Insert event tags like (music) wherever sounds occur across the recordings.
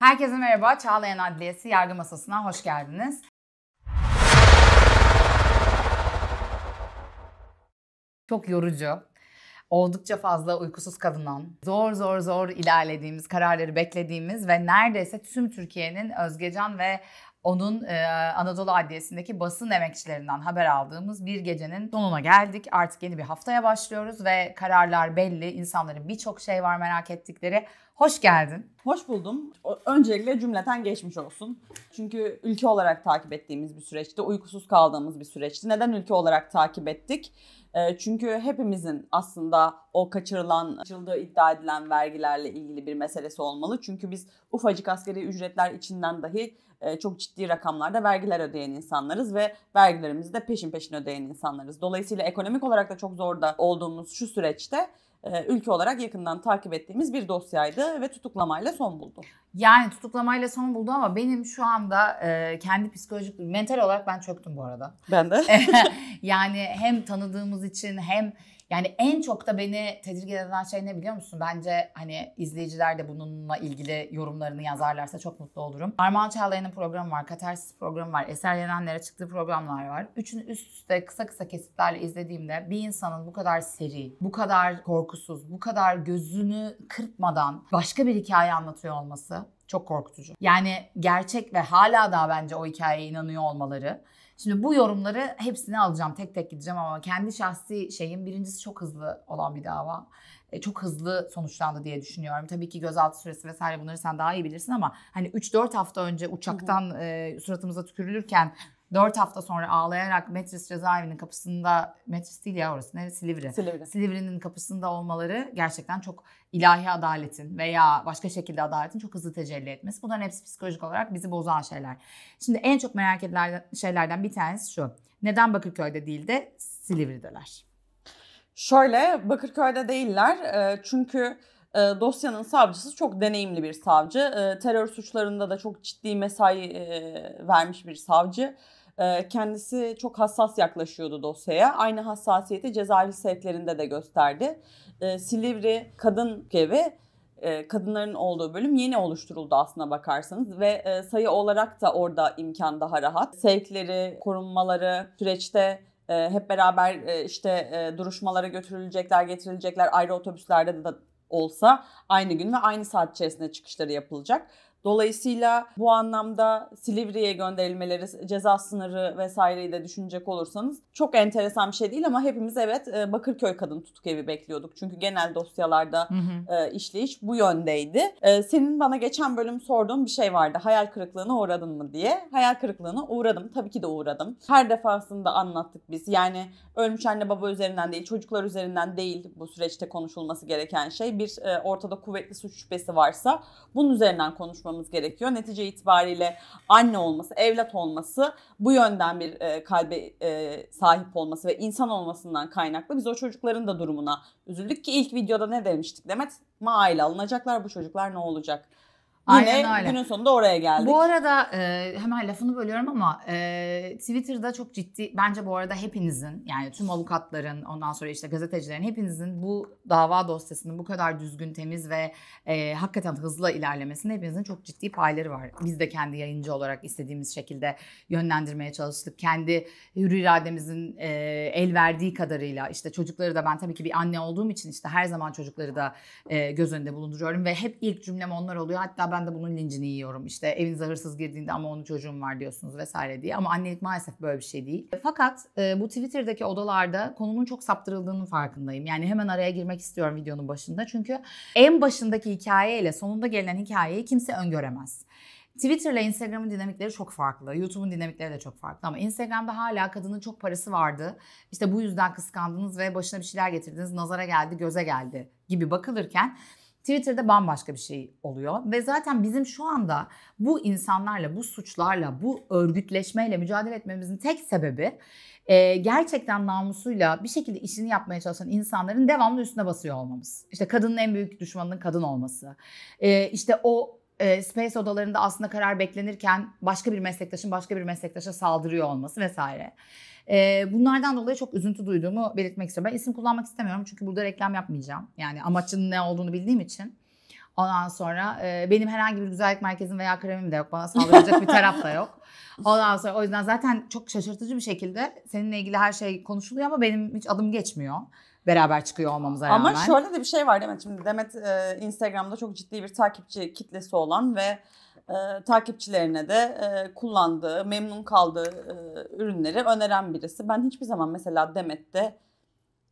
Herkese merhaba, Çağlayan Adliyesi Yargı Masası'na hoş geldiniz. Çok yorucu, oldukça fazla uykusuz kalınan, zor zor zor ilerlediğimiz, kararları beklediğimiz ve neredeyse tüm Türkiye'nin Özgecan ve onun e, Anadolu Adliyesi'ndeki basın emekçilerinden haber aldığımız bir gecenin sonuna geldik. Artık yeni bir haftaya başlıyoruz ve kararlar belli. İnsanların birçok şey var merak ettikleri. Hoş geldin. Hoş buldum. Öncelikle cümleten geçmiş olsun. Çünkü ülke olarak takip ettiğimiz bir süreçti. Uykusuz kaldığımız bir süreçti. Neden ülke olarak takip ettik? E, çünkü hepimizin aslında o kaçırılan, kaçırıldığı iddia edilen vergilerle ilgili bir meselesi olmalı. Çünkü biz ufacık askeri ücretler içinden dahi e, çok ciddi rakamlarda vergiler ödeyen insanlarız ve vergilerimizi de peşin peşin ödeyen insanlarız. Dolayısıyla ekonomik olarak da çok zorda olduğumuz şu süreçte e, ülke olarak yakından takip ettiğimiz bir dosyaydı ve tutuklamayla son buldu. Yani tutuklamayla son buldu ama benim şu anda e, kendi psikolojik, mental olarak ben çöktüm bu arada. Ben de. (laughs) yani hem tanıdığımız için hem yani en çok da beni tedirgin eden şey ne biliyor musun? Bence hani izleyiciler de bununla ilgili yorumlarını yazarlarsa çok mutlu olurum. Armağan Çağlayan'ın programı var, Katarsis programı var, Eser Yenenler'e çıktığı programlar var. Üçünü üst üste kısa kısa kesitlerle izlediğimde bir insanın bu kadar seri, bu kadar korkusuz, bu kadar gözünü kırpmadan başka bir hikaye anlatıyor olması çok korkutucu. Yani gerçek ve hala daha bence o hikayeye inanıyor olmaları Şimdi bu yorumları hepsini alacağım. Tek tek gideceğim ama kendi şahsi şeyim birincisi çok hızlı olan bir dava. E, çok hızlı sonuçlandı diye düşünüyorum. Tabii ki gözaltı süresi vesaire bunları sen daha iyi bilirsin ama hani 3-4 hafta önce uçaktan e, suratımıza tükürülürken 4 hafta sonra ağlayarak Metris cezaevinin kapısında, Metris değil ya orası ne? Silivri. Silivri. Silivri'nin kapısında olmaları gerçekten çok ilahi adaletin veya başka şekilde adaletin çok hızlı tecelli etmesi. Bunların hepsi psikolojik olarak bizi bozan şeyler. Şimdi en çok merak edilen şeylerden bir tanesi şu. Neden Bakırköy'de değil de Silivri'deler? Şöyle Bakırköy'de değiller ee, çünkü e, dosyanın savcısı çok deneyimli bir savcı. Ee, terör suçlarında da çok ciddi mesai e, vermiş bir savcı Kendisi çok hassas yaklaşıyordu dosyaya. Aynı hassasiyeti cezaevi sevklerinde de gösterdi. Silivri Kadın Evi kadınların olduğu bölüm yeni oluşturuldu aslına bakarsanız ve sayı olarak da orada imkan daha rahat. Sevkleri, korunmaları, süreçte hep beraber işte duruşmalara götürülecekler, getirilecekler ayrı otobüslerde de olsa aynı gün ve aynı saat içerisinde çıkışları yapılacak. Dolayısıyla bu anlamda Silivri'ye gönderilmeleri, ceza sınırı vesaireyi de düşünecek olursanız çok enteresan bir şey değil ama hepimiz evet e, Bakırköy kadın tutuk evi bekliyorduk. Çünkü genel dosyalarda hı hı. E, işleyiş bu yöndeydi. E, senin bana geçen bölüm sorduğun bir şey vardı. Hayal kırıklığına uğradın mı diye. Hayal kırıklığına uğradım. Tabii ki de uğradım. Her defasında anlattık biz. Yani ölmüş anne baba üzerinden değil, çocuklar üzerinden değil bu süreçte konuşulması gereken şey. Bir ortada kuvvetli suç şüphesi varsa bunun üzerinden konuşmamız konuşmamız gerekiyor. Netice itibariyle anne olması, evlat olması, bu yönden bir e, kalbe e, sahip olması ve insan olmasından kaynaklı biz o çocukların da durumuna üzüldük ki ilk videoda ne demiştik Demet? Maaile alınacaklar bu çocuklar ne olacak? Aynen öyle. günün sonunda oraya geldik. Bu arada e, hemen lafını bölüyorum ama e, Twitter'da çok ciddi bence bu arada hepinizin yani tüm avukatların ondan sonra işte gazetecilerin hepinizin bu dava dosyasının bu kadar düzgün temiz ve e, hakikaten hızlı ilerlemesinde hepinizin çok ciddi payları var. Biz de kendi yayıncı olarak istediğimiz şekilde yönlendirmeye çalıştık. Kendi hür irademizin e, el verdiği kadarıyla işte çocukları da ben tabii ki bir anne olduğum için işte her zaman çocukları da e, göz önünde bulunduruyorum ve hep ilk cümlem onlar oluyor. Hatta ben ben de bunun lincini yiyorum. İşte evinize hırsız girdiğinde ama onun çocuğum var diyorsunuz vesaire diye. Ama annelik maalesef böyle bir şey değil. Fakat e, bu Twitter'daki odalarda konunun çok saptırıldığının farkındayım. Yani hemen araya girmek istiyorum videonun başında. Çünkü en başındaki hikayeyle sonunda gelen hikayeyi kimse öngöremez. Twitter ile Instagram'ın dinamikleri çok farklı. YouTube'un dinamikleri de çok farklı. Ama Instagram'da hala kadının çok parası vardı. İşte bu yüzden kıskandınız ve başına bir şeyler getirdiniz. Nazara geldi, göze geldi gibi bakılırken Twitter'da bambaşka bir şey oluyor ve zaten bizim şu anda bu insanlarla, bu suçlarla, bu örgütleşmeyle mücadele etmemizin tek sebebi e, gerçekten namusuyla bir şekilde işini yapmaya çalışan insanların devamlı üstüne basıyor olmamız. İşte kadının en büyük düşmanının kadın olması. E, işte o e, space odalarında aslında karar beklenirken başka bir meslektaşın başka bir meslektaşa saldırıyor olması vesaire. E, bunlardan dolayı çok üzüntü duyduğumu belirtmek istiyorum. Ben isim kullanmak istemiyorum çünkü burada reklam yapmayacağım. Yani amacın ne olduğunu bildiğim için. Ondan sonra e, benim herhangi bir güzellik merkezim veya kremim de yok. Bana saldıracak bir taraf da yok. Ondan sonra o yüzden zaten çok şaşırtıcı bir şekilde seninle ilgili her şey konuşuluyor ama benim hiç adım geçmiyor beraber çıkıyor olmamıza rağmen. Ama şöyle de bir şey var Demet. Şimdi Demet e, Instagram'da çok ciddi bir takipçi kitlesi olan ve e, takipçilerine de e, kullandığı, memnun kaldığı e, ürünleri öneren birisi. Ben hiçbir zaman mesela Demet'te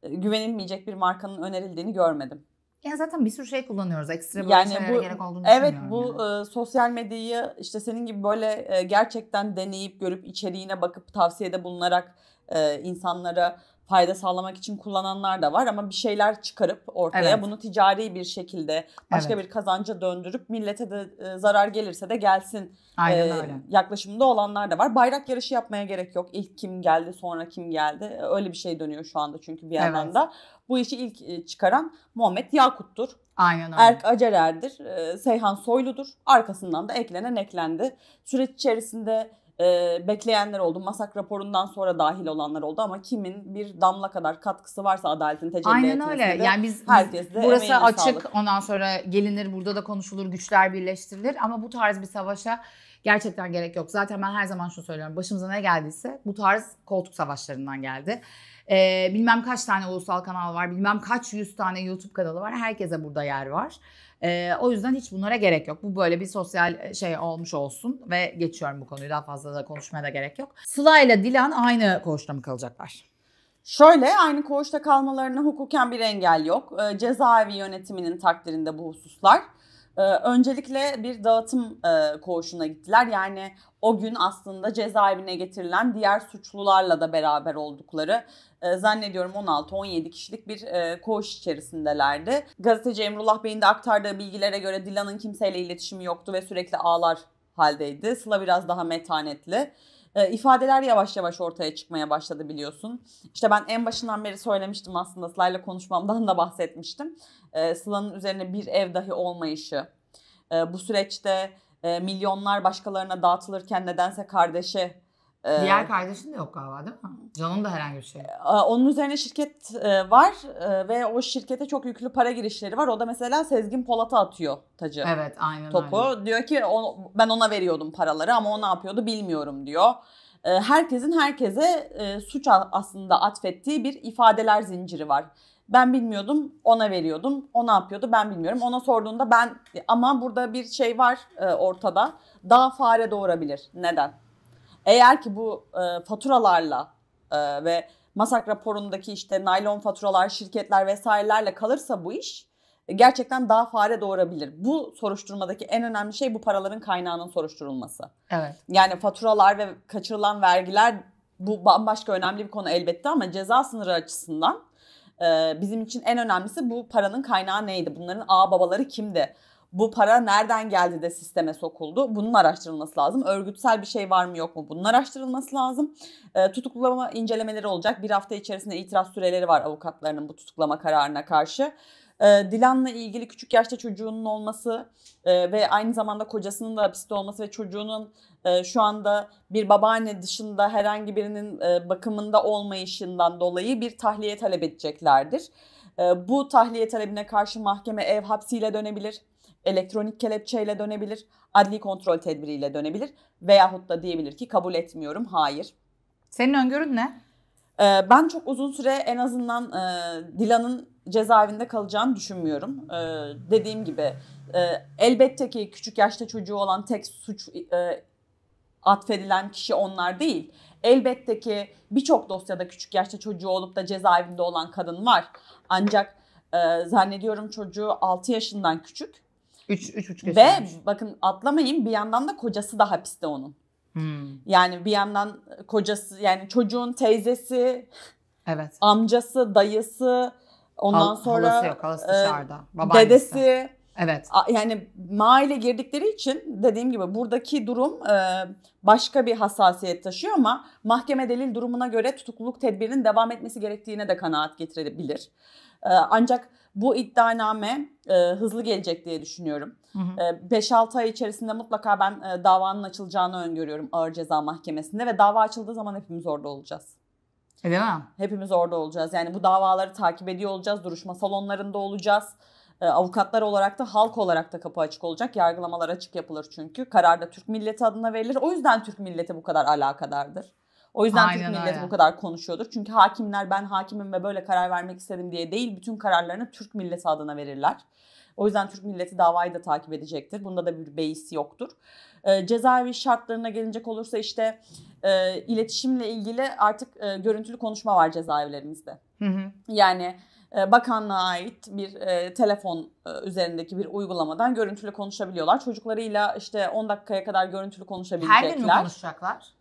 e, güvenilmeyecek bir markanın önerildiğini görmedim. Yani zaten bir sürü şey kullanıyoruz. Ekstra böyle yani bu, gerek olduğunu Evet bu yani. e, sosyal medyayı işte senin gibi böyle e, gerçekten deneyip görüp içeriğine bakıp tavsiyede bulunarak e, insanlara fayda sağlamak için kullananlar da var ama bir şeyler çıkarıp ortaya evet. bunu ticari bir şekilde başka evet. bir kazanca döndürüp millete de e, zarar gelirse de gelsin e, yaklaşımında olanlar da var. Bayrak yarışı yapmaya gerek yok. İlk kim geldi sonra kim geldi e, öyle bir şey dönüyor şu anda çünkü bir yandan evet. Bu işi ilk e, çıkaran Muhammed Yakut'tur. Aynen öyle. Erk Acerer'dir, e, Seyhan Soylu'dur. Arkasından da eklenen eklendi. Süreç içerisinde e, bekleyenler oldu. Masak raporundan sonra dahil olanlar oldu ama kimin bir damla kadar katkısı varsa adaletin tecelli Aynen öyle. Yani biz, herkes de burası açık sağlık. ondan sonra gelinir burada da konuşulur güçler birleştirilir ama bu tarz bir savaşa gerçekten gerek yok. Zaten ben her zaman şunu söylüyorum. Başımıza ne geldiyse bu tarz koltuk savaşlarından geldi. E, bilmem kaç tane ulusal kanal var, bilmem kaç yüz tane YouTube kanalı var. Herkese burada yer var. E, o yüzden hiç bunlara gerek yok. Bu böyle bir sosyal e, şey olmuş olsun ve geçiyorum bu konuyu. Daha fazla da konuşmaya da gerek yok. Sıla ile Dilan aynı koğuşta mı kalacaklar? Şöyle aynı koğuşta kalmalarına hukuken bir engel yok. E, cezaevi yönetiminin takdirinde bu hususlar. Ee, öncelikle bir dağıtım e, koğuşuna gittiler. Yani o gün aslında cezaevine getirilen diğer suçlularla da beraber oldukları e, zannediyorum 16-17 kişilik bir e, koğuş içerisindelerdi. Gazeteci Emrullah Bey'in de aktardığı bilgilere göre Dilan'ın kimseyle iletişimi yoktu ve sürekli ağlar haldeydi. Sıla biraz daha metanetli e, ifadeler yavaş yavaş ortaya çıkmaya başladı biliyorsun. İşte ben en başından beri söylemiştim aslında Sıla'yla konuşmamdan da bahsetmiştim. E, Sıla'nın üzerine bir ev dahi olmayışı. E, bu süreçte e, milyonlar başkalarına dağıtılırken nedense kardeşe Diğer ee, kardeşin de yok galiba değil mi? Can'ın da herhangi bir şey. Ee, onun üzerine şirket e, var e, ve o şirkete çok yüklü para girişleri var. O da mesela Sezgin Polat'a atıyor tacı. Evet aynen topu. Aynen. Diyor ki ben ona veriyordum paraları ama o ne yapıyordu bilmiyorum diyor. Ee, herkesin herkese e, suç aslında atfettiği bir ifadeler zinciri var. Ben bilmiyordum ona veriyordum. O ne yapıyordu ben bilmiyorum. Ona sorduğunda ben ama burada bir şey var ortada. Daha fare doğurabilir. Neden? Eğer ki bu e, faturalarla e, ve masak raporundaki işte naylon faturalar, şirketler vesairelerle kalırsa bu iş e, gerçekten daha fare doğurabilir. Bu soruşturmadaki en önemli şey bu paraların kaynağının soruşturulması. Evet. Yani faturalar ve kaçırılan vergiler bu bambaşka önemli bir konu elbette ama ceza sınırı açısından e, bizim için en önemlisi bu paranın kaynağı neydi? Bunların ağ babaları kimdi? bu para nereden geldi de sisteme sokuldu? Bunun araştırılması lazım. Örgütsel bir şey var mı yok mu? Bunun araştırılması lazım. E, tutuklama incelemeleri olacak. Bir hafta içerisinde itiraz süreleri var avukatlarının bu tutuklama kararına karşı. E, Dilan'la ilgili küçük yaşta çocuğunun olması e, ve aynı zamanda kocasının da hapiste olması ve çocuğunun e, şu anda bir babaanne dışında herhangi birinin e, bakımında olmayışından dolayı bir tahliye talep edeceklerdir. E, bu tahliye talebine karşı mahkeme ev hapsiyle dönebilir elektronik kelepçeyle dönebilir, adli kontrol tedbiriyle dönebilir veyahut da diyebilir ki kabul etmiyorum, hayır. Senin öngörün ne? Ee, ben çok uzun süre en azından e, Dilan'ın cezaevinde kalacağını düşünmüyorum. E, dediğim gibi e, elbette ki küçük yaşta çocuğu olan tek suç e, atfedilen kişi onlar değil. Elbette ki birçok dosyada küçük yaşta çocuğu olup da cezaevinde olan kadın var. Ancak e, zannediyorum çocuğu 6 yaşından küçük Üç, üç buçuk yaşında. Ve bakın atlamayın bir yandan da kocası da hapiste onun. Hmm. Yani bir yandan kocası yani çocuğun teyzesi, evet. amcası, dayısı, ondan Hal, sonra halası yok, halası e, dışarıda. Babaannesi. dedesi. Evet. Yani maile girdikleri için dediğim gibi buradaki durum e, başka bir hassasiyet taşıyor ama mahkeme delil durumuna göre tutukluluk tedbirinin devam etmesi gerektiğine de kanaat getirebilir. E, ancak bu iddianame e, hızlı gelecek diye düşünüyorum. 5-6 e, ay içerisinde mutlaka ben e, davanın açılacağını öngörüyorum Ağır Ceza Mahkemesi'nde ve dava açıldığı zaman hepimiz orada olacağız. E değil mi? Hepimiz orada olacağız. Yani bu davaları takip ediyor olacağız. Duruşma salonlarında olacağız. E, avukatlar olarak da halk olarak da kapı açık olacak. Yargılamalar açık yapılır çünkü. Karar da Türk milleti adına verilir. O yüzden Türk milleti bu kadar alakadardır. O yüzden aynen, Türk milleti aynen. bu kadar konuşuyordur. Çünkü hakimler ben hakimim ve böyle karar vermek istedim diye değil bütün kararlarını Türk milleti adına verirler. O yüzden Türk milleti davayı da takip edecektir. Bunda da bir beis yoktur. E, cezaevi şartlarına gelinecek olursa işte e, iletişimle ilgili artık e, görüntülü konuşma var cezaevlerimizde. Hı hı. Yani e, bakanlığa ait bir e, telefon e, üzerindeki bir uygulamadan görüntülü konuşabiliyorlar. Çocuklarıyla işte 10 dakikaya kadar görüntülü konuşabilecekler. Her gün mü konuşacaklar?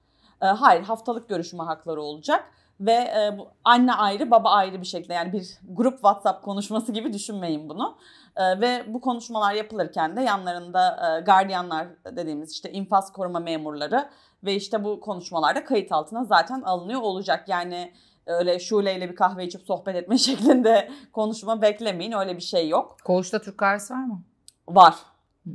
Ee, hayır haftalık görüşme hakları olacak ve e, bu anne ayrı baba ayrı bir şekilde yani bir grup WhatsApp konuşması gibi düşünmeyin bunu. E, ve bu konuşmalar yapılırken de yanlarında e, gardiyanlar dediğimiz işte infaz koruma memurları ve işte bu konuşmalarda kayıt altına zaten alınıyor olacak. Yani öyle Şule bir kahve içip sohbet etme (laughs) şeklinde konuşma beklemeyin öyle bir şey yok. Koğuşta Türk kahvesi var mı? Var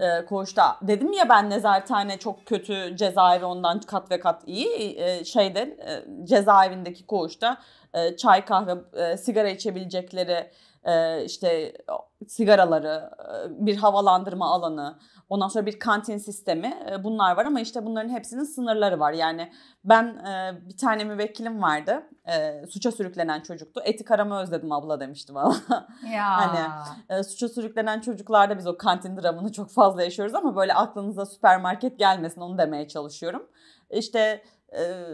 e, koğuşta. Dedim ya ben nezarethane çok kötü cezaevi ondan kat ve kat iyi. E, şeyde e, cezaevindeki koğuşta e, çay kahve e, sigara içebilecekleri e, işte sigaraları, e, bir havalandırma alanı, Ondan sonra bir kantin sistemi e, bunlar var ama işte bunların hepsinin sınırları var. Yani ben e, bir tane müvekkilim vardı. E, suça sürüklenen çocuktu. Eti karamı özledim abla demişti bana. (laughs) Ya. hani suça sürüklenen çocuklarda biz o kantin dramını çok fazla yaşıyoruz ama böyle aklınıza süpermarket gelmesin onu demeye çalışıyorum. İşte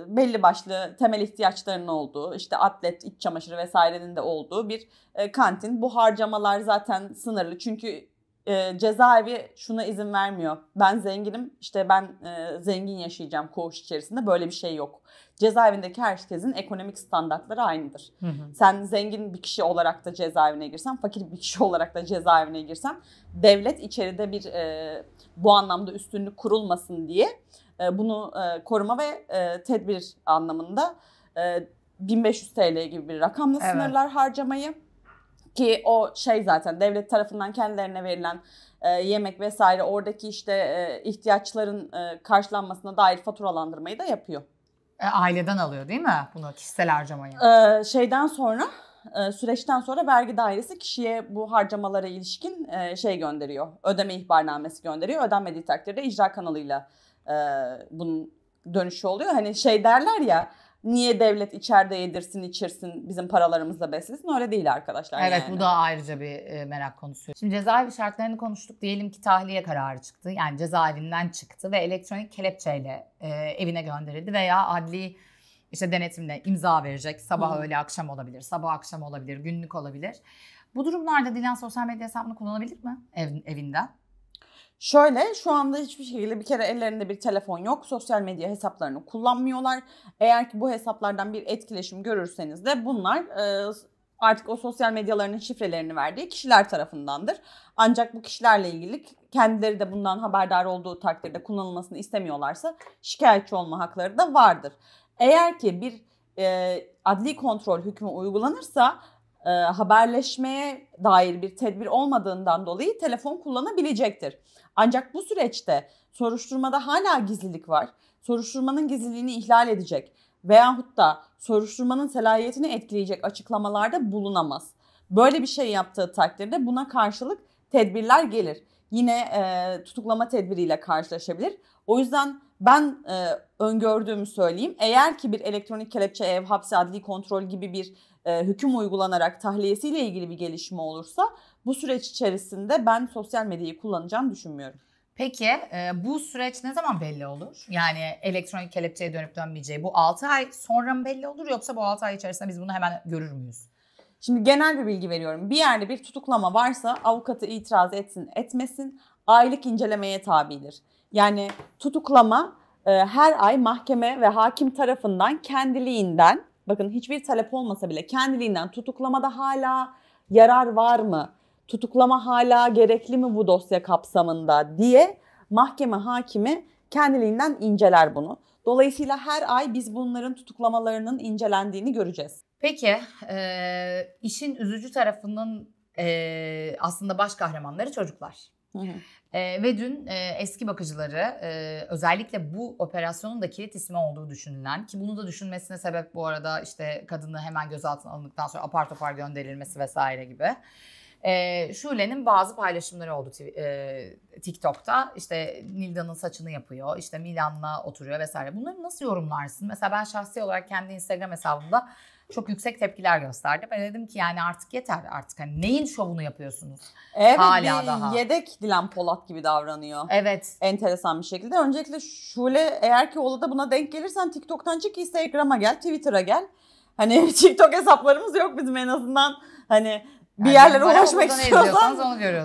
belli başlı temel ihtiyaçlarının olduğu, işte atlet, iç çamaşırı vesairenin de olduğu bir kantin. Bu harcamalar zaten sınırlı çünkü e, cezaevi şuna izin vermiyor. Ben zenginim işte ben e, zengin yaşayacağım koğuş içerisinde böyle bir şey yok. Cezaevindeki herkesin ekonomik standartları aynıdır. Hı hı. Sen zengin bir kişi olarak da cezaevine girsen, fakir bir kişi (laughs) olarak da cezaevine girsen devlet içeride bir e, bu anlamda üstünlük kurulmasın diye e, bunu e, koruma ve e, tedbir anlamında e, 1500 TL gibi bir rakamla evet. sınırlar harcamayı ki o şey zaten devlet tarafından kendilerine verilen e, yemek vesaire oradaki işte e, ihtiyaçların e, karşılanmasına dair faturalandırmayı da yapıyor. E, aileden alıyor değil mi bunu kişisel harcamayı? E, şeyden sonra e, süreçten sonra vergi dairesi kişiye bu harcamalara ilişkin e, şey gönderiyor. Ödeme ihbarnamesi gönderiyor. Ödenmediği takdirde icra kanalıyla e, bunun dönüşü oluyor. Hani şey derler ya niye devlet içeride yedirsin içirsin bizim paralarımızla beslesin öyle değil arkadaşlar. Evet yani. bu da ayrıca bir e, merak konusu. Şimdi cezaevi şartlarını konuştuk diyelim ki tahliye kararı çıktı yani cezaevinden çıktı ve elektronik kelepçeyle e, evine gönderildi veya adli işte denetimle imza verecek sabah Hı. öğle akşam olabilir sabah akşam olabilir günlük olabilir. Bu durumlarda Dilan sosyal medya hesabını kullanabilir mi ev, evinden? Şöyle şu anda hiçbir şekilde bir kere ellerinde bir telefon yok. Sosyal medya hesaplarını kullanmıyorlar. Eğer ki bu hesaplardan bir etkileşim görürseniz de bunlar e, artık o sosyal medyalarının şifrelerini verdiği kişiler tarafındandır. Ancak bu kişilerle ilgili kendileri de bundan haberdar olduğu takdirde kullanılmasını istemiyorlarsa şikayetçi olma hakları da vardır. Eğer ki bir e, adli kontrol hükmü uygulanırsa e, haberleşmeye dair bir tedbir olmadığından dolayı telefon kullanabilecektir. Ancak bu süreçte soruşturmada hala gizlilik var. Soruşturmanın gizliliğini ihlal edecek veyahut da soruşturmanın selayetini etkileyecek açıklamalarda bulunamaz. Böyle bir şey yaptığı takdirde buna karşılık tedbirler gelir. Yine e, tutuklama tedbiriyle karşılaşabilir. O yüzden ben e, öngördüğümü söyleyeyim. Eğer ki bir elektronik kelepçe ev hapsi adli kontrol gibi bir e, hüküm uygulanarak tahliyesiyle ilgili bir gelişme olursa bu süreç içerisinde ben sosyal medyayı kullanacağım düşünmüyorum. Peki e, bu süreç ne zaman belli olur? Yani elektronik kelepçeye dönüp dönmeyeceği bu 6 ay sonra mı belli olur yoksa bu 6 ay içerisinde biz bunu hemen görür müyüz? Şimdi genel bir bilgi veriyorum. Bir yerde bir tutuklama varsa avukatı itiraz etsin etmesin aylık incelemeye tabidir. Yani tutuklama e, her ay mahkeme ve hakim tarafından kendiliğinden Bakın hiçbir talep olmasa bile kendiliğinden tutuklamada hala yarar var mı? Tutuklama hala gerekli mi bu dosya kapsamında diye mahkeme hakimi kendiliğinden inceler bunu. Dolayısıyla her ay biz bunların tutuklamalarının incelendiğini göreceğiz. Peki e, işin üzücü tarafının e, aslında baş kahramanları çocuklar. E, ve dün e, eski bakıcıları e, özellikle bu operasyonun da kilit ismi olduğu düşünülen ki bunu da düşünmesine sebep bu arada işte kadını hemen gözaltına alındıktan sonra apar topar gönderilmesi vesaire gibi. E, ee, Şule'nin bazı paylaşımları oldu e, TikTok'ta. İşte Nilda'nın saçını yapıyor, işte Milan'la oturuyor vesaire. Bunları nasıl yorumlarsın? Mesela ben şahsi olarak kendi Instagram hesabımda çok yüksek tepkiler gösterdi. Ben dedim ki yani artık yeter artık hani neyin şovunu yapıyorsunuz? Evet Hala bir daha. yedek Dilan Polat gibi davranıyor. Evet. Enteresan bir şekilde. Öncelikle Şule eğer ki ola da buna denk gelirsen TikTok'tan çık Instagram'a gel Twitter'a gel. Hani (laughs) TikTok hesaplarımız yok bizim en azından hani bir yani yerlere ulaşmak istiyorsan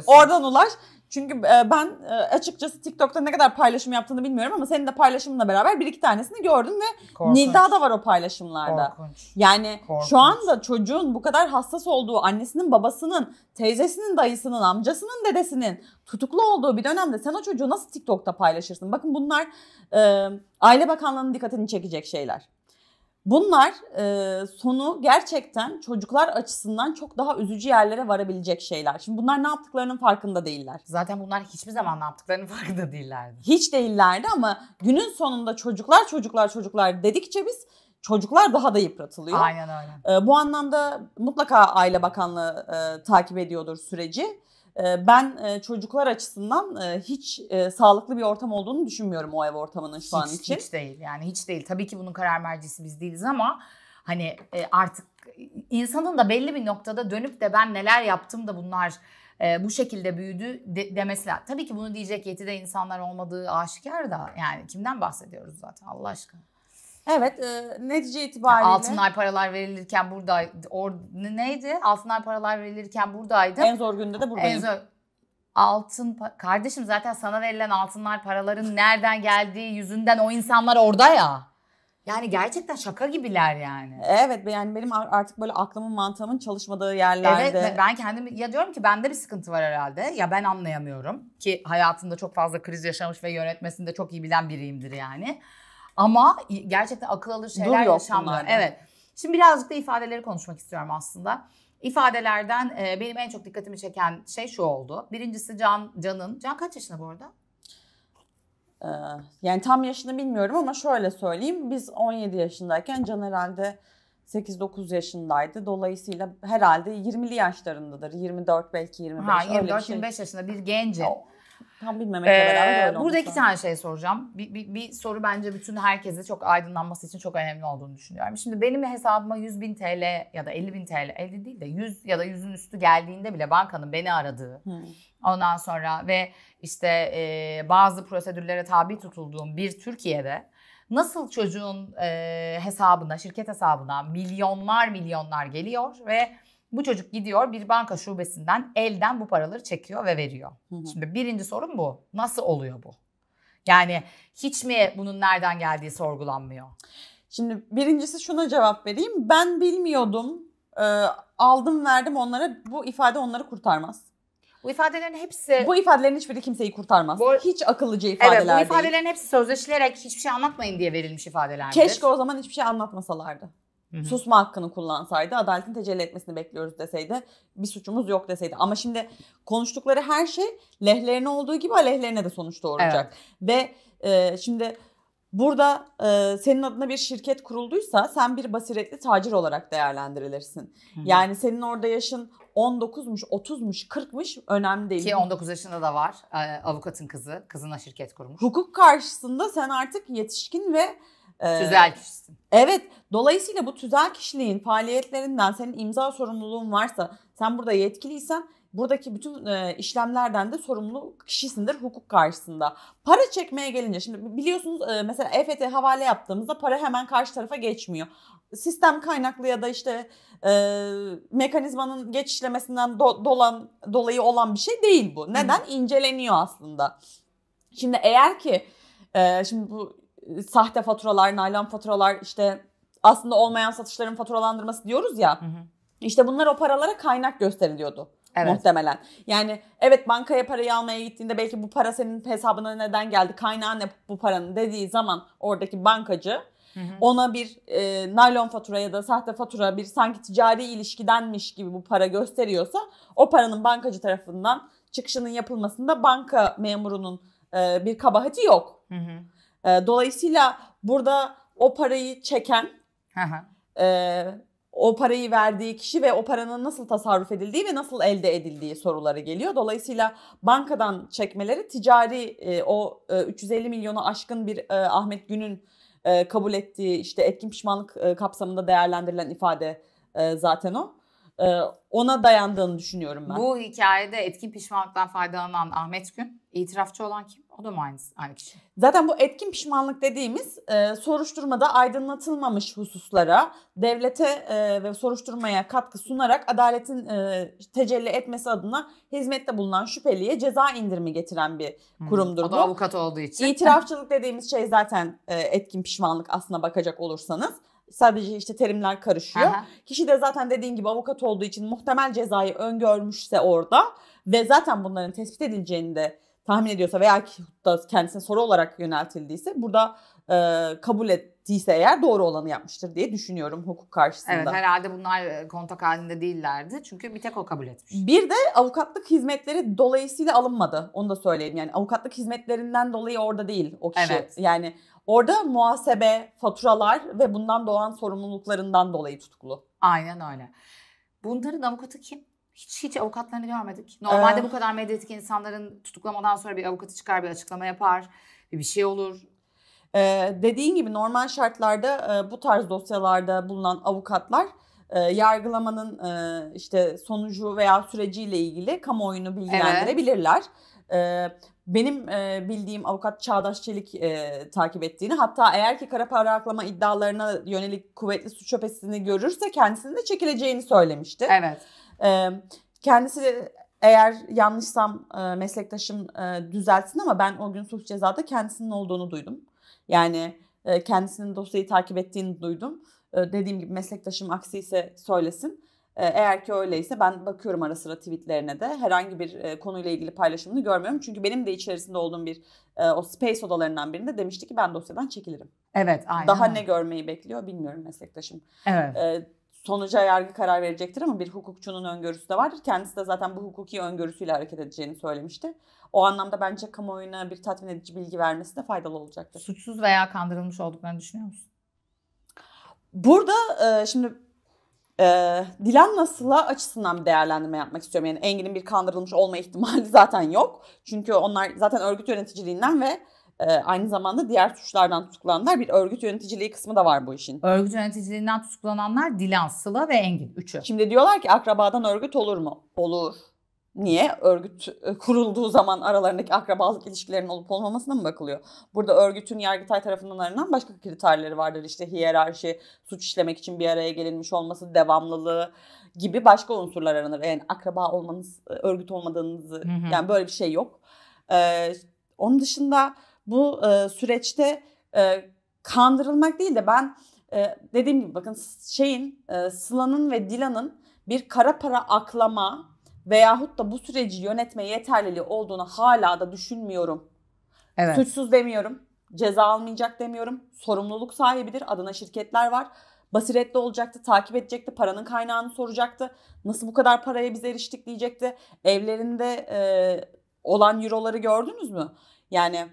oradan ulaş. Çünkü e, ben e, açıkçası TikTok'ta ne kadar paylaşım yaptığını bilmiyorum ama senin de paylaşımınla beraber bir iki tanesini gördüm ve Korkunç. Nida da var o paylaşımlarda. Korkunç. Yani Korkunç. şu anda çocuğun bu kadar hassas olduğu annesinin, babasının, teyzesinin, dayısının, amcasının, dedesinin tutuklu olduğu bir dönemde sen o çocuğu nasıl TikTok'ta paylaşırsın? Bakın bunlar e, Aile Bakanlığı'nın dikkatini çekecek şeyler. Bunlar e, sonu gerçekten çocuklar açısından çok daha üzücü yerlere varabilecek şeyler. Şimdi bunlar ne yaptıklarının farkında değiller. Zaten bunlar hiçbir zaman ne yaptıklarının farkında değillerdi. Hiç değillerdi ama günün sonunda çocuklar çocuklar çocuklar dedikçe biz çocuklar daha da yıpratılıyor. Aynen öyle. E, bu anlamda mutlaka Aile Bakanlığı e, takip ediyordur süreci. Ee, ben e, çocuklar açısından e, hiç e, sağlıklı bir ortam olduğunu düşünmüyorum o ev ortamının şu hiç, an için. Hiç değil yani hiç değil. Tabii ki bunun karar mercisi biz değiliz ama hani artık insanın da belli bir noktada dönüp de ben neler yaptım da bunlar bu şekilde büyüdü demesi lazım. Tabii ki bunu diyecek yetide insanlar olmadığı aşikar da yani kimden bahsediyoruz zaten Allah aşkına. Evet e, netice itibariyle. Altınlar paralar verilirken buradaydı. Or, neydi? Altınlar paralar verilirken buradaydım. En zor günde de buradayım. En zor, altın kardeşim zaten sana verilen altınlar paraların nereden geldiği yüzünden o insanlar orada ya. Yani gerçekten şaka gibiler yani. Evet yani benim artık böyle aklımın mantığımın çalışmadığı yerlerde. Evet ben kendim ya diyorum ki bende bir sıkıntı var herhalde. Ya ben anlayamıyorum ki hayatında çok fazla kriz yaşamış ve yönetmesinde çok iyi bilen biriyimdir yani. Ama gerçekten akıl alır şeyler yaşanmıyor. Evet. Şimdi birazcık da ifadeleri konuşmak istiyorum aslında. İfadelerden e, benim en çok dikkatimi çeken şey şu oldu. Birincisi Can Can'ın. Can kaç yaşında bu arada? Ee, yani tam yaşını bilmiyorum ama şöyle söyleyeyim. Biz 17 yaşındayken Can herhalde 8-9 yaşındaydı. Dolayısıyla herhalde 20'li yaşlarındadır. 24 belki 25 ha, 24 öyle şey. 25 yaşında bir genci tam bilmemekle ee, beraber Burada iki tane şey soracağım. Bir, bir, bir soru bence bütün herkese çok aydınlanması için çok önemli olduğunu düşünüyorum. Şimdi benim hesabıma 100 bin TL ya da 50 bin TL, 50 değil de 100 ya da 100'ün üstü geldiğinde bile bankanın beni aradığı, hmm. ondan sonra ve işte e, bazı prosedürlere tabi tutulduğum bir Türkiye'de nasıl çocuğun e, hesabına, şirket hesabına milyonlar milyonlar geliyor ve bu çocuk gidiyor bir banka şubesinden elden bu paraları çekiyor ve veriyor. Hı hı. Şimdi birinci sorun bu. Nasıl oluyor bu? Yani hiç mi bunun nereden geldiği sorgulanmıyor? Şimdi birincisi şuna cevap vereyim. Ben bilmiyordum. E, aldım verdim onlara. Bu ifade onları kurtarmaz. Bu ifadelerin hepsi... Bu ifadelerin hiçbiri kimseyi kurtarmaz. Bu, Hiç akıllıca ifadeler değil. Evet bu ifadelerin değil. hepsi sözleşilerek hiçbir şey anlatmayın diye verilmiş ifadelerdir. Keşke o zaman hiçbir şey anlatmasalardı. Hı-hı. susma hakkını kullansaydı, adaletin tecelli etmesini bekliyoruz deseydi, bir suçumuz yok deseydi. Ama şimdi konuştukları her şey lehlerine olduğu gibi aleyhlerine de sonuç doğuracak. Evet. Ve e, şimdi burada e, senin adına bir şirket kurulduysa sen bir basiretli tacir olarak değerlendirilirsin. Hı-hı. Yani senin orada yaşın 19'muş, 30'muş, 40'mış önemli değil. Ki 19 yaşında da var e, avukatın kızı, kızına şirket kurmuş. Hukuk karşısında sen artık yetişkin ve tüzel kişisin. Evet. Dolayısıyla bu tüzel kişiliğin faaliyetlerinden senin imza sorumluluğun varsa, sen burada yetkiliysen buradaki bütün e, işlemlerden de sorumlu kişisindir hukuk karşısında. Para çekmeye gelince şimdi biliyorsunuz e, mesela EFT havale yaptığımızda para hemen karşı tarafa geçmiyor. Sistem kaynaklı ya da işte e, mekanizmanın geçişlemesinden do, dolan dolayı olan bir şey değil bu. Neden? Hı. İnceleniyor aslında. Şimdi eğer ki e, şimdi bu sahte faturalar, naylon faturalar işte aslında olmayan satışların faturalandırması diyoruz ya. Hı hı. İşte bunlar o paralara kaynak gösteriliyordu. Evet. Muhtemelen. Yani evet bankaya parayı almaya gittiğinde belki bu para senin hesabına neden geldi? Kaynağı ne bu paranın dediği zaman oradaki bankacı Hı hı. Ona bir e, naylon fatura ya da sahte fatura bir sanki ticari ilişkidenmiş gibi bu para gösteriyorsa o paranın bankacı tarafından çıkışının yapılmasında banka memurunun e, bir kabahati yok. Hı hı. E, dolayısıyla burada o parayı çeken, e, o parayı verdiği kişi ve o paranın nasıl tasarruf edildiği ve nasıl elde edildiği soruları geliyor. Dolayısıyla bankadan çekmeleri ticari e, o e, 350 milyonu aşkın bir e, Ahmet Gün'ün e, kabul ettiği işte etkin pişmanlık e, kapsamında değerlendirilen ifade e, zaten o e, ona dayandığını düşünüyorum ben. Bu hikayede etkin pişmanlıktan faydalanan Ahmet Gün, itirafçı olan kim? O da mı aynı, aynı kişi? Zaten bu etkin pişmanlık dediğimiz e, soruşturmada aydınlatılmamış hususlara devlete e, ve soruşturmaya katkı sunarak adaletin e, tecelli etmesi adına hizmette bulunan şüpheliye ceza indirimi getiren bir hmm. kurumdur hmm, o da bu. avukat olduğu için. İtirafçılık dediğimiz şey zaten e, etkin pişmanlık aslına bakacak olursanız. Sadece işte terimler karışıyor. Aha. Kişi de zaten dediğin gibi avukat olduğu için muhtemel cezayı öngörmüşse orada ve zaten bunların tespit edileceğini de tahmin ediyorsa veya da kendisine soru olarak yöneltildiyse burada e, kabul ettiyse eğer doğru olanı yapmıştır diye düşünüyorum hukuk karşısında. Evet herhalde bunlar e, kontak halinde değillerdi çünkü bir tek o kabul etmiş. Bir de avukatlık hizmetleri dolayısıyla alınmadı onu da söyleyeyim yani avukatlık hizmetlerinden dolayı orada değil o kişi. Evet. Yani orada muhasebe, faturalar ve bundan doğan sorumluluklarından dolayı tutuklu. Aynen öyle. Bunların avukatı kim? hiç hiç avukatlarını görmedik. Normalde ee, bu kadar medyatik insanların tutuklamadan sonra bir avukatı çıkar, bir açıklama yapar, bir şey olur. E, dediğin gibi normal şartlarda e, bu tarz dosyalarda bulunan avukatlar e, yargılamanın e, işte sonucu veya süreciyle ilgili kamuoyunu bilgilendirebilirler. Evet. Ee, benim e, bildiğim avukat Çağdaş Çelik e, takip ettiğini hatta eğer ki kara para aklama iddialarına yönelik kuvvetli suç şüphesini görürse kendisinin de çekileceğini söylemişti. Evet. E, kendisi eğer yanlışsam e, meslektaşım e, düzeltsin ama ben o gün suç cezada kendisinin olduğunu duydum. Yani e, kendisinin dosyayı takip ettiğini duydum. E, dediğim gibi meslektaşım aksi ise söylesin. E, eğer ki öyleyse ben bakıyorum ara sıra tweetlerine de herhangi bir e, konuyla ilgili paylaşımını görmüyorum. Çünkü benim de içerisinde olduğum bir e, o space odalarından birinde demişti ki ben dosyadan çekilirim. Evet aynen. Daha ne görmeyi bekliyor bilmiyorum meslektaşım. Evet. E, sonuca yargı karar verecektir ama bir hukukçunun öngörüsü de vardır. Kendisi de zaten bu hukuki öngörüsüyle hareket edeceğini söylemişti. O anlamda bence kamuoyuna bir tatmin edici bilgi vermesi de faydalı olacaktır. Suçsuz veya kandırılmış olduklarını düşünüyor musun? Burada e, şimdi e, Dilan Nasıl'a açısından bir değerlendirme yapmak istiyorum. Yani Engin'in bir kandırılmış olma ihtimali zaten yok. Çünkü onlar zaten örgüt yöneticiliğinden ve ee, aynı zamanda diğer suçlardan tutuklananlar bir örgüt yöneticiliği kısmı da var bu işin. Örgüt yöneticiliğinden tutuklananlar Dilan, Sıla ve Engin. Üçü. Şimdi diyorlar ki akrabadan örgüt olur mu? Olur. Niye? Örgüt e, kurulduğu zaman aralarındaki akrabalık ilişkilerinin olup olmamasına mı bakılıyor? Burada örgütün Yargıtay tarafından aranan başka kriterleri vardır. İşte hiyerarşi, suç işlemek için bir araya gelinmiş olması, devamlılığı gibi başka unsurlar aranır. Yani akraba olmanız, e, örgüt olmadığınızı hı hı. yani böyle bir şey yok. Ee, onun dışında bu e, süreçte e, kandırılmak değil de ben e, dediğim gibi bakın şeyin e, Sıla'nın ve Dilan'ın bir kara para aklama veyahut da bu süreci yönetme yeterliliği olduğunu hala da düşünmüyorum. Evet. Suçsuz demiyorum. Ceza almayacak demiyorum. Sorumluluk sahibidir. Adına şirketler var. Basiretli olacaktı, takip edecekti, paranın kaynağını soracaktı. Nasıl bu kadar paraya biz eriştik diyecekti. Evlerinde e, olan euroları gördünüz mü? Yani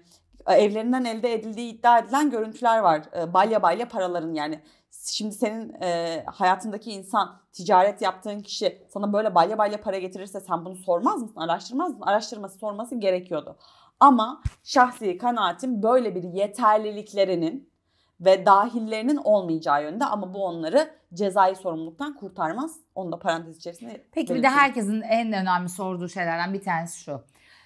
ee, evlerinden elde edildiği iddia edilen görüntüler var. Ee, balya balya paraların yani. Şimdi senin e, hayatındaki insan, ticaret yaptığın kişi sana böyle balya balya para getirirse sen bunu sormaz mısın, araştırmaz mısın? Araştırması, sorması gerekiyordu. Ama şahsi kanaatim böyle bir yeterliliklerinin ve dahillerinin olmayacağı yönde ama bu onları cezai sorumluluktan kurtarmaz. Onu da parantez içerisinde Peki belirtelim. bir de herkesin en önemli sorduğu şeylerden bir tanesi şu.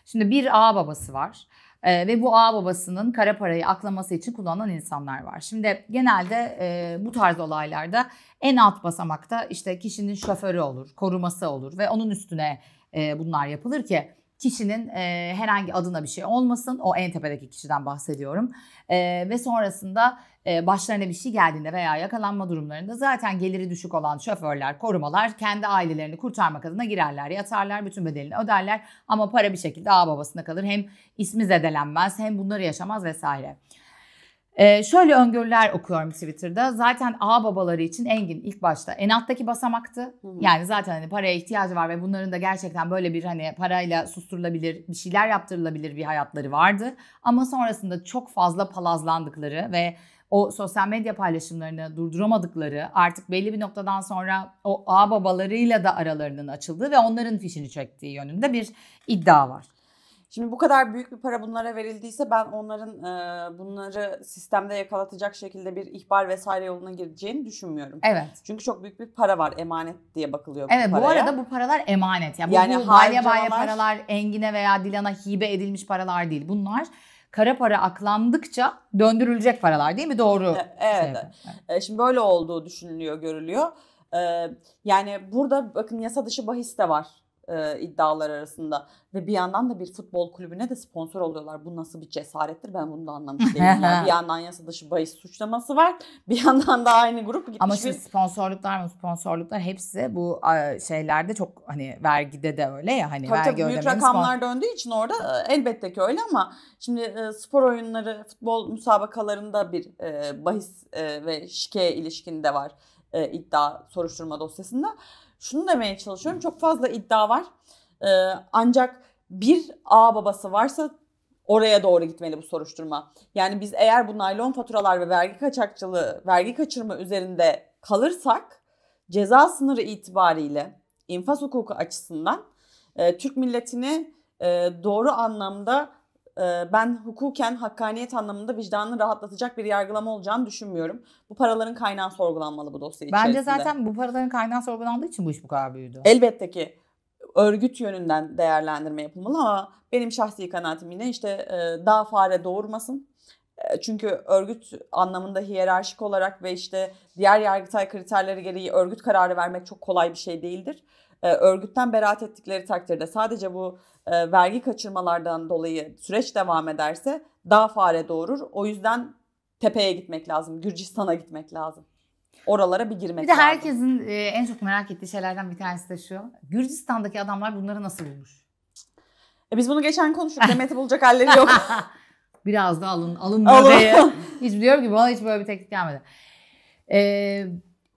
Şimdi bir ağ babası var. E, ve bu ağ babasının kara parayı aklaması için kullanan insanlar var. Şimdi genelde e, bu tarz olaylarda en alt basamakta işte kişinin şoförü olur, koruması olur ve onun üstüne e, bunlar yapılır ki Kişinin e, herhangi adına bir şey olmasın. O en tepedeki kişiden bahsediyorum. E, ve sonrasında e, başlarına bir şey geldiğinde veya yakalanma durumlarında zaten geliri düşük olan şoförler, korumalar kendi ailelerini kurtarmak adına girerler, yatarlar, bütün bedelini öderler. Ama para bir şekilde ağ babasına kalır. Hem ismi zedelenmez hem bunları yaşamaz vesaire. Ee, şöyle öngörüler okuyorum Twitter'da. Zaten ağ babaları için Engin ilk başta en alttaki basamaktı. Yani zaten hani paraya ihtiyacı var ve bunların da gerçekten böyle bir hani parayla susturulabilir, bir şeyler yaptırılabilir bir hayatları vardı. Ama sonrasında çok fazla palazlandıkları ve o sosyal medya paylaşımlarını durduramadıkları artık belli bir noktadan sonra o ağ babalarıyla da aralarının açıldığı ve onların fişini çektiği yönünde bir iddia var. Şimdi bu kadar büyük bir para bunlara verildiyse ben onların e, bunları sistemde yakalatacak şekilde bir ihbar vesaire yoluna gireceğini düşünmüyorum. Evet. Çünkü çok büyük bir para var emanet diye bakılıyor bu evet, paraya. Evet bu arada bu paralar emanet. Yani, yani bu baya baya paralar Engin'e veya Dilan'a hibe edilmiş paralar değil. Bunlar kara para aklandıkça döndürülecek paralar değil mi? Doğru. E, evet. Şey evet. E, şimdi böyle olduğu düşünülüyor, görülüyor. yani burada bakın yasa dışı bahis de var e, iddialar arasında. Ve bir yandan da bir futbol kulübüne de sponsor oluyorlar. Bu nasıl bir cesarettir ben bunu da anlamış (laughs) değilim. Yani bir yandan yasa dışı bahis suçlaması var. (laughs) Bir yandan da aynı grup gitmiş. Ama şimdi sponsorluklar mı sponsorluklar hepsi bu şeylerde çok hani vergide de öyle ya hani tabii, vergi tabii, büyük rakamlar sponsor... döndüğü için orada elbette ki öyle ama şimdi spor oyunları futbol müsabakalarında bir bahis ve şike ilişkinde var iddia soruşturma dosyasında şunu demeye çalışıyorum. Çok fazla iddia var. Ee, ancak bir A babası varsa oraya doğru gitmeli bu soruşturma. Yani biz eğer bu naylon faturalar ve vergi kaçakçılığı, vergi kaçırma üzerinde kalırsak ceza sınırı itibariyle infaz hukuku açısından e, Türk milletini e, doğru anlamda ee, ben hukuken hakkaniyet anlamında vicdanını rahatlatacak bir yargılama olacağını düşünmüyorum. Bu paraların kaynağı sorgulanmalı bu dosya içerisinde. Bence zaten bu paraların kaynağı sorgulandığı için bu iş bu kadar büyüdü. Elbette ki örgüt yönünden değerlendirme yapılmalı ama benim şahsi kanaatim yine işte e, daha fare doğurmasın. E, çünkü örgüt anlamında hiyerarşik olarak ve işte diğer yargıtay kriterleri gereği örgüt kararı vermek çok kolay bir şey değildir. E, örgütten beraat ettikleri takdirde sadece bu e, vergi kaçırmalardan dolayı süreç devam ederse daha fare doğurur. O yüzden tepeye gitmek lazım. Gürcistan'a gitmek lazım. Oralara bir girmek lazım. Bir de herkesin e, en çok merak ettiği şeylerden bir tanesi de şu. Gürcistan'daki adamlar bunları nasıl bulmuş? E biz bunu geçen konuştuk. Demet'i bulacak halleri yok. (laughs) Biraz da alın, alın, alın. Hiç biliyorum şey ki bana hiç böyle bir teklif gelmedi. Eee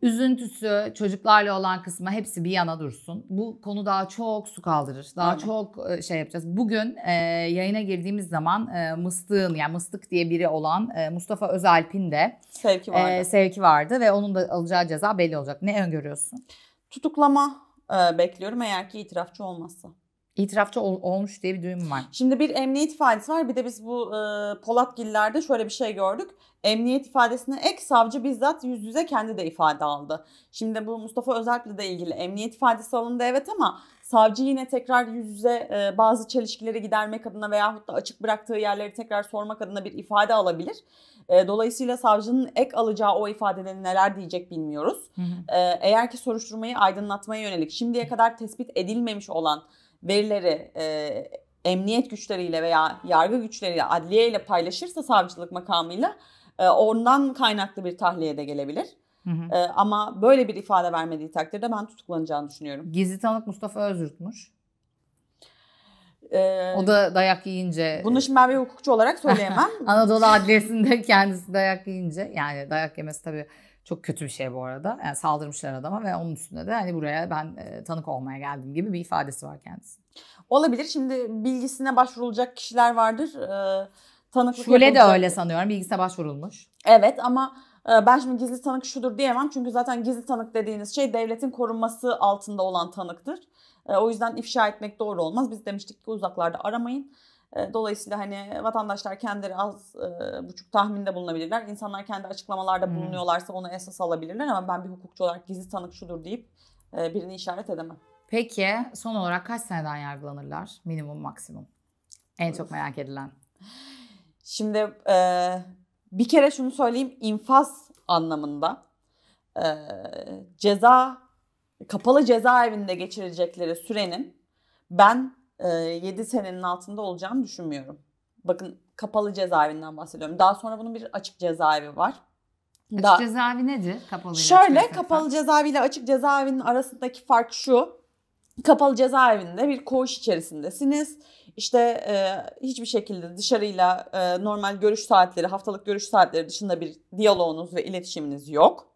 Üzüntüsü, çocuklarla olan kısmı hepsi bir yana dursun. Bu konu daha çok su kaldırır. Daha Aynen. çok e, şey yapacağız. Bugün e, yayına girdiğimiz zaman e, Mıstık'ın yani Mıstık diye biri olan e, Mustafa Özalp'in de sevki e, vardı. E, sevki vardı ve onun da alacağı ceza belli olacak. Ne öngörüyorsun? Tutuklama e, bekliyorum eğer ki itirafçı olmazsa. İtirafçı ol, olmuş diye bir duyum var. Şimdi bir emniyet ifadesi var. Bir de biz bu e, Polatgiller'de şöyle bir şey gördük. Emniyet ifadesine ek savcı bizzat yüz yüze kendi de ifade aldı. Şimdi bu Mustafa Özerk'le de ilgili emniyet ifadesi alındı evet ama savcı yine tekrar yüz yüze e, bazı çelişkileri gidermek adına veyahut da açık bıraktığı yerleri tekrar sormak adına bir ifade alabilir. E, dolayısıyla savcının ek alacağı o ifadelerin neler diyecek bilmiyoruz. Hı hı. E, eğer ki soruşturmayı aydınlatmaya yönelik şimdiye kadar tespit edilmemiş olan verileri e, emniyet güçleriyle veya yargı güçleriyle, adliyeyle paylaşırsa savcılık makamıyla e, ondan kaynaklı bir tahliye de gelebilir. Hı hı. E, ama böyle bir ifade vermediği takdirde ben tutuklanacağını düşünüyorum. Gizli tanık Mustafa Özürtmüş. Ee, o da dayak yiyince. Bunu şimdi ben bir hukukçu olarak söyleyemem. (laughs) Anadolu Adliyesi'nde kendisi dayak yiyince yani dayak yemesi tabii çok kötü bir şey bu arada. Yani saldırmışlar adama ve onun üstünde de hani buraya ben e, tanık olmaya geldim gibi bir ifadesi var kendisi. Olabilir. Şimdi bilgisine başvurulacak kişiler vardır. E, tanıklık Şule yapılacak. de öyle sanıyorum. Bilgisine başvurulmuş. Evet ama e, ben şimdi gizli tanık şudur diyemem çünkü zaten gizli tanık dediğiniz şey devletin korunması altında olan tanıktır. E, o yüzden ifşa etmek doğru olmaz. Biz demiştik ki uzaklarda aramayın. Dolayısıyla hani vatandaşlar kendileri az e, buçuk tahminde bulunabilirler. İnsanlar kendi açıklamalarda hmm. bulunuyorlarsa onu esas alabilirler ama ben bir hukukçu olarak gizli tanık şudur deyip e, birini işaret edemem. Peki son olarak kaç seneden yargılanırlar minimum maksimum? En çok merak edilen. Şimdi e, bir kere şunu söyleyeyim infaz anlamında e, ceza kapalı cezaevinde geçirecekleri sürenin ben e, 7 senenin altında olacağını düşünmüyorum. Bakın kapalı cezaevinden bahsediyorum. Daha sonra bunun bir açık cezaevi var. Açık Daha... cezaevi nedir? Kapalı Şöyle açık kapalı cezaevi ile açık cezaevinin arasındaki fark şu. Kapalı cezaevinde bir koğuş içerisindesiniz. İşte e, hiçbir şekilde dışarıyla e, normal görüş saatleri, haftalık görüş saatleri dışında bir diyaloğunuz ve iletişiminiz yok.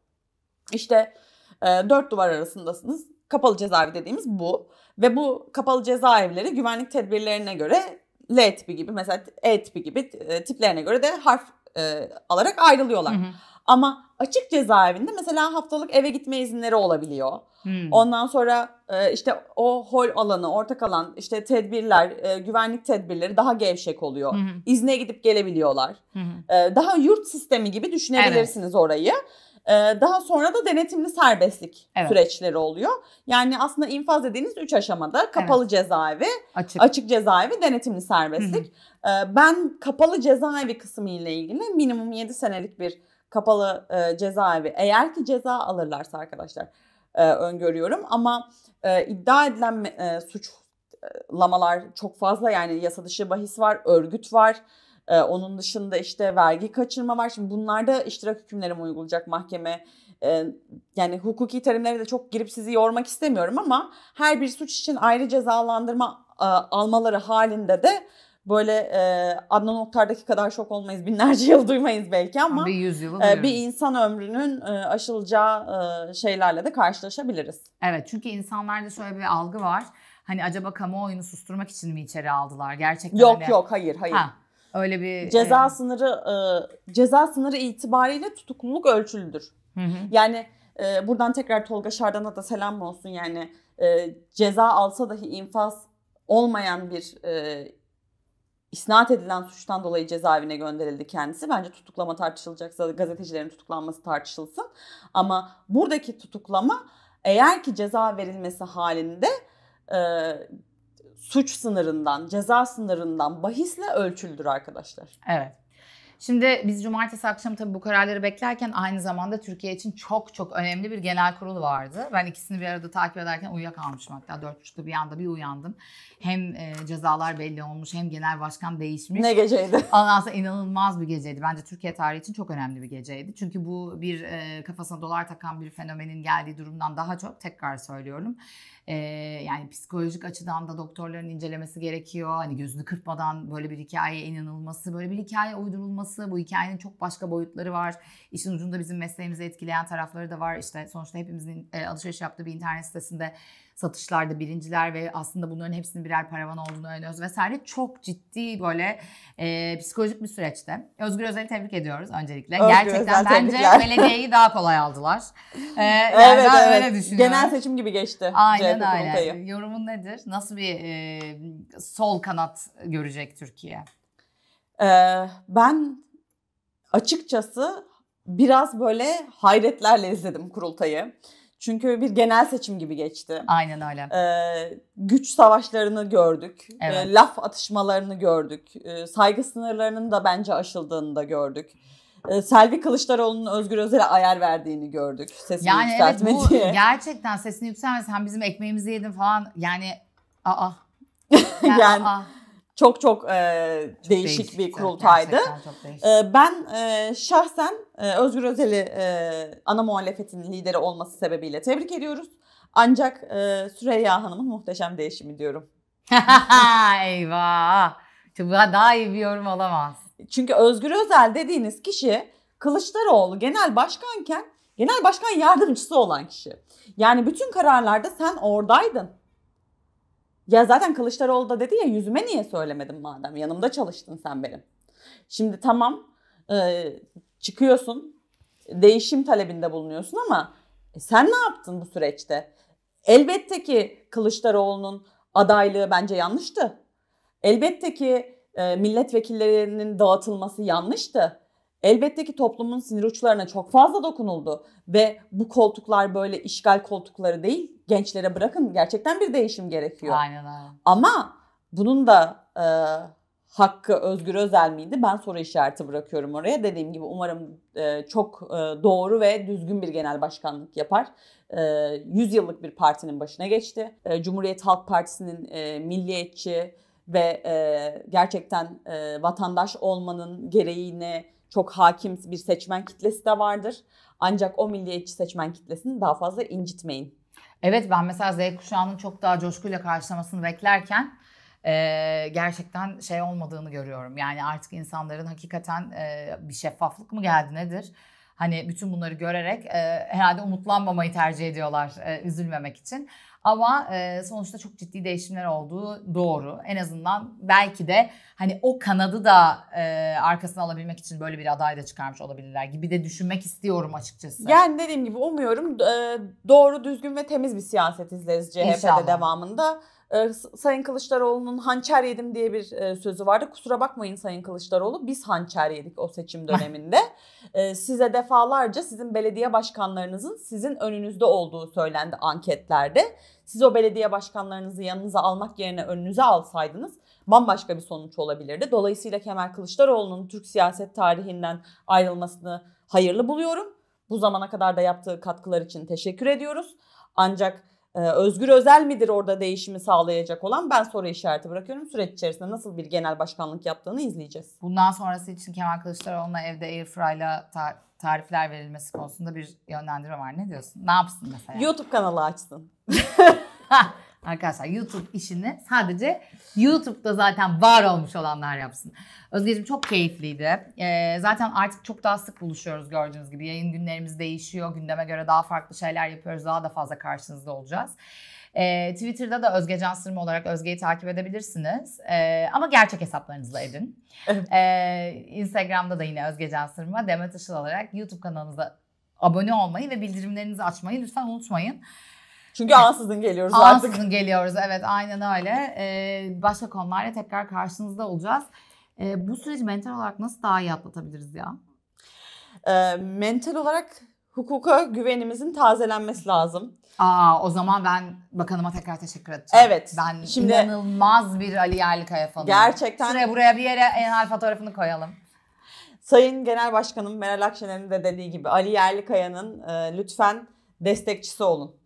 İşte e, dört duvar arasındasınız kapalı cezaevi dediğimiz bu. Ve bu kapalı cezaevleri güvenlik tedbirlerine göre L tipi gibi mesela E tipi gibi e, tiplerine göre de harf e, alarak ayrılıyorlar. Hı hı. Ama açık cezaevinde mesela haftalık eve gitme izinleri olabiliyor. Hmm. Ondan sonra e, işte o hol alanı, ortak alan, işte tedbirler, e, güvenlik tedbirleri daha gevşek oluyor. Hmm. İzne gidip gelebiliyorlar. Hmm. E, daha yurt sistemi gibi düşünebilirsiniz evet. orayı. Ee, daha sonra da denetimli serbestlik evet. süreçleri oluyor. Yani aslında infaz dediğiniz üç aşamada kapalı evet. cezaevi, açık. açık cezaevi, denetimli serbestlik. Hı hı. Ee, ben kapalı cezaevi kısmı ile ilgili minimum 7 senelik bir kapalı e, cezaevi eğer ki ceza alırlarsa arkadaşlar e, öngörüyorum ama e, iddia edilen suçlamalar çok fazla yani yasa dışı bahis var, örgüt var ee, onun dışında işte vergi kaçırma var. Şimdi bunlarda iştirak hükümleri mi uygulayacak mahkeme? Ee, yani hukuki terimlere de çok girip sizi yormak istemiyorum ama her bir suç için ayrı cezalandırma e, almaları halinde de böyle e, Adnan Oktar'daki kadar şok olmayız. Binlerce yıl duymayız belki ama bir yüzyılın e, bir insan ömrünün e, aşılacağı e, şeylerle de karşılaşabiliriz. Evet çünkü insanlarda şöyle bir algı var. Hani acaba kamuoyunu susturmak için mi içeri aldılar? Gerçekten Yok hani... yok hayır hayır. Ha Öyle bir ceza e... sınırı e, ceza sınırı itibariyle tutukluluk ölçülüdür. Hı hı. Yani e, buradan tekrar Tolga Şardan'a da selam olsun yani e, ceza alsa dahi infaz olmayan bir e, isnat edilen suçtan dolayı cezaevine gönderildi kendisi. Bence tutuklama tartışılacaksa gazetecilerin tutuklanması tartışılsın. Ama buradaki tutuklama eğer ki ceza verilmesi halinde e, suç sınırından, ceza sınırından bahisle ölçülür arkadaşlar. Evet. Şimdi biz cumartesi akşamı tabii bu kararları beklerken aynı zamanda Türkiye için çok çok önemli bir genel kurul vardı. Ben ikisini bir arada takip ederken uyuyakalmışım hatta. Dört buçukta bir anda bir uyandım. Hem e, cezalar belli olmuş hem genel başkan değişmiş. Ne geceydi? (laughs) Ondan inanılmaz bir geceydi. Bence Türkiye tarihi için çok önemli bir geceydi. Çünkü bu bir e, kafasına dolar takan bir fenomenin geldiği durumdan daha çok tekrar söylüyorum yani psikolojik açıdan da doktorların incelemesi gerekiyor. Hani gözünü kırpmadan böyle bir hikayeye inanılması, böyle bir hikaye uydurulması. Bu hikayenin çok başka boyutları var. İşin ucunda bizim mesleğimizi etkileyen tarafları da var. İşte sonuçta hepimizin alışveriş yaptığı bir internet sitesinde satışlarda birinciler ve aslında bunların hepsinin birer paravan olduğunu öğreniyoruz vesaire. Çok ciddi böyle e, psikolojik bir süreçte. Özgür Özel'i tebrik ediyoruz öncelikle. Özgür Gerçekten Özel, bence tebrikler. belediyeyi daha kolay aldılar. Ee, (laughs) evet, ben evet. öyle düşünüyorum. Genel seçim gibi geçti. Aynen CHP öyle. Komitayı. Yorumun nedir? Nasıl bir e, sol kanat görecek Türkiye? Ee, ben açıkçası biraz böyle hayretlerle izledim kurultayı. Çünkü bir genel seçim gibi geçti. Aynen öyle. Ee, güç savaşlarını gördük. E, evet. E, laf atışmalarını gördük. E, saygı sınırlarının da bence aşıldığını da gördük. E, Selvi Kılıçdaroğlu'nun Özgür Özel'e ayar verdiğini gördük. Sesini yani yükseltme evet, bu Gerçekten sesini yükselmez. Hem bizim ekmeğimizi yedin falan. Yani aa. (laughs) Yani, yani aa çok çok, e, değişik, değişik bir kurultaydı. E, ben e, şahsen e, Özgür Özel'i e, ana muhalefetin lideri olması sebebiyle tebrik ediyoruz. Ancak e, Süreyya Hanım'ın muhteşem değişimi diyorum. (laughs) Eyvah! Daha iyi bir yorum olamaz. Çünkü Özgür Özel dediğiniz kişi Kılıçdaroğlu genel başkanken genel başkan yardımcısı olan kişi. Yani bütün kararlarda sen oradaydın. Ya zaten Kılıçdaroğlu da dedi ya yüzüme niye söylemedin madem yanımda çalıştın sen benim. Şimdi tamam e, çıkıyorsun değişim talebinde bulunuyorsun ama e, sen ne yaptın bu süreçte? Elbette ki Kılıçdaroğlu'nun adaylığı bence yanlıştı. Elbette ki e, milletvekillerinin dağıtılması yanlıştı. Elbette ki toplumun sinir uçlarına çok fazla dokunuldu ve bu koltuklar böyle işgal koltukları değil gençlere bırakın gerçekten bir değişim gerekiyor. Aynen aynen. Ama bunun da e, hakkı Özgür Özel miydi? Ben soru işareti bırakıyorum oraya. Dediğim gibi umarım e, çok e, doğru ve düzgün bir genel başkanlık yapar. E, 100 yıllık bir partinin başına geçti. E, Cumhuriyet Halk Partisi'nin e, milliyetçi ve e, gerçekten e, vatandaş olmanın gereğini çok hakim bir seçmen kitlesi de vardır. Ancak o milliyetçi seçmen kitlesini daha fazla incitmeyin Evet ben mesela Z kuşağının çok daha coşkuyla karşılamasını beklerken e, gerçekten şey olmadığını görüyorum. Yani artık insanların hakikaten e, bir şeffaflık mı geldi nedir? Hani bütün bunları görerek e, herhalde umutlanmamayı tercih ediyorlar e, üzülmemek için. Ama e, sonuçta çok ciddi değişimler olduğu doğru. En azından belki de hani o kanadı da e, arkasına alabilmek için böyle bir aday da çıkarmış olabilirler gibi de düşünmek istiyorum açıkçası. Yani dediğim gibi umuyorum e, doğru, düzgün ve temiz bir siyaset izleriz CHP'de İnşallah. devamında. E, Sayın Kılıçdaroğlu'nun hançer yedim diye bir e, sözü vardı. Kusura bakmayın Sayın Kılıçdaroğlu biz hançer yedik o seçim döneminde. e, size defalarca sizin belediye başkanlarınızın sizin önünüzde olduğu söylendi anketlerde. Siz o belediye başkanlarınızı yanınıza almak yerine önünüze alsaydınız bambaşka bir sonuç olabilirdi. Dolayısıyla Kemal Kılıçdaroğlu'nun Türk siyaset tarihinden ayrılmasını hayırlı buluyorum. Bu zamana kadar da yaptığı katkılar için teşekkür ediyoruz. Ancak ee, Özgür Özel midir orada değişimi sağlayacak olan? Ben soru işareti bırakıyorum. Süreç içerisinde nasıl bir genel başkanlık yaptığını izleyeceğiz. Bundan sonrası için Kemal Kılıçdaroğlu'na evde Airfryer'la ta- tarifler verilmesi konusunda bir yönlendirme var. Ne diyorsun? Ne yapsın mesela? YouTube kanalı açsın. (laughs) (laughs) Arkadaşlar YouTube işini sadece YouTube'da zaten var olmuş olanlar yapsın. Özgeciğim çok keyifliydi. Ee, zaten artık çok daha sık buluşuyoruz gördüğünüz gibi. Yayın günlerimiz değişiyor. Gündeme göre daha farklı şeyler yapıyoruz. Daha da fazla karşınızda olacağız. Ee, Twitter'da da Özge Can Sırma olarak Özge'yi takip edebilirsiniz. Ee, ama gerçek hesaplarınızla edin. ee, Instagram'da da yine Özge Can Sırma, Demet Işıl olarak YouTube kanalımıza abone olmayı ve bildirimlerinizi açmayı lütfen unutmayın. Çünkü ansızın geliyoruz ansızın artık. Ansızın geliyoruz evet aynen öyle. Ee, başka konularla tekrar karşınızda olacağız. Ee, bu süreci mental olarak nasıl daha iyi atlatabiliriz ya? Ee, mental olarak hukuka güvenimizin tazelenmesi lazım. Aa o zaman ben bakanıma tekrar teşekkür edeceğim. Evet. Ben şimdi, inanılmaz bir Ali Yerlikaya falan. Gerçekten. Şuraya buraya bir yere enhal fotoğrafını koyalım. Sayın Genel Başkanım Meral Akşener'in de dediği gibi Ali Yerlikaya'nın e, lütfen destekçisi olun.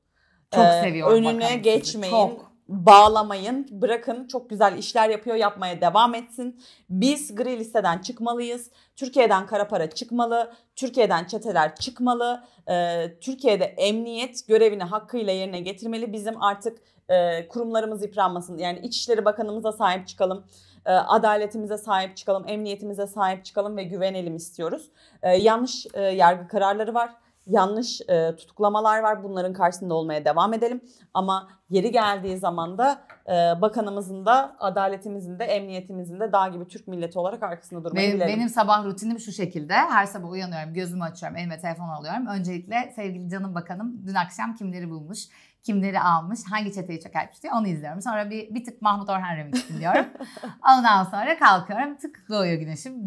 Çok ee, seviyorum. Önüne hani geçmeyin. Çok. Bağlamayın, bırakın. Çok güzel işler yapıyor, yapmaya devam etsin. Biz gri listeden çıkmalıyız. Türkiye'den kara para çıkmalı. Türkiye'den çeteler çıkmalı. Ee, Türkiye'de emniyet görevini hakkıyla yerine getirmeli. Bizim artık e, kurumlarımız yıpranmasın. Yani İçişleri Bakanımıza sahip çıkalım e, adaletimize sahip çıkalım, emniyetimize sahip çıkalım ve güvenelim istiyoruz. Ee, yanlış e, yargı kararları var yanlış e, tutuklamalar var. Bunların karşısında olmaya devam edelim. Ama yeri geldiği zaman da e, bakanımızın da, adaletimizin de, emniyetimizin de dağ gibi Türk milleti olarak arkasında durmayı benim, bilelim. Benim sabah rutinim şu şekilde. Her sabah uyanıyorum, gözümü açıyorum, elime telefon alıyorum. Öncelikle sevgili canım bakanım dün akşam kimleri bulmuş? kimleri almış, hangi çeteyi çökertmiş diye onu izliyorum. Sonra bir, bir tık Mahmut Orhan remix dinliyorum. (laughs) Ondan sonra kalkıyorum. Tık doğuyor güneşim.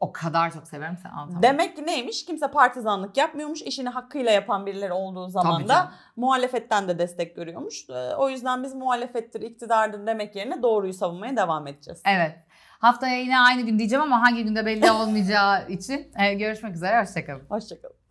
O kadar çok severim sen anlatamam. Demek ki neymiş? Kimse partizanlık yapmıyormuş. İşini hakkıyla yapan birileri olduğu zaman da muhalefetten de destek görüyormuş. Ee, o yüzden biz muhalefettir, iktidardır demek yerine doğruyu savunmaya devam edeceğiz. Evet. Haftaya yine aynı gün diyeceğim ama hangi günde belli olmayacağı için. Ee, görüşmek üzere. Hoşçakalın. Hoşçakalın.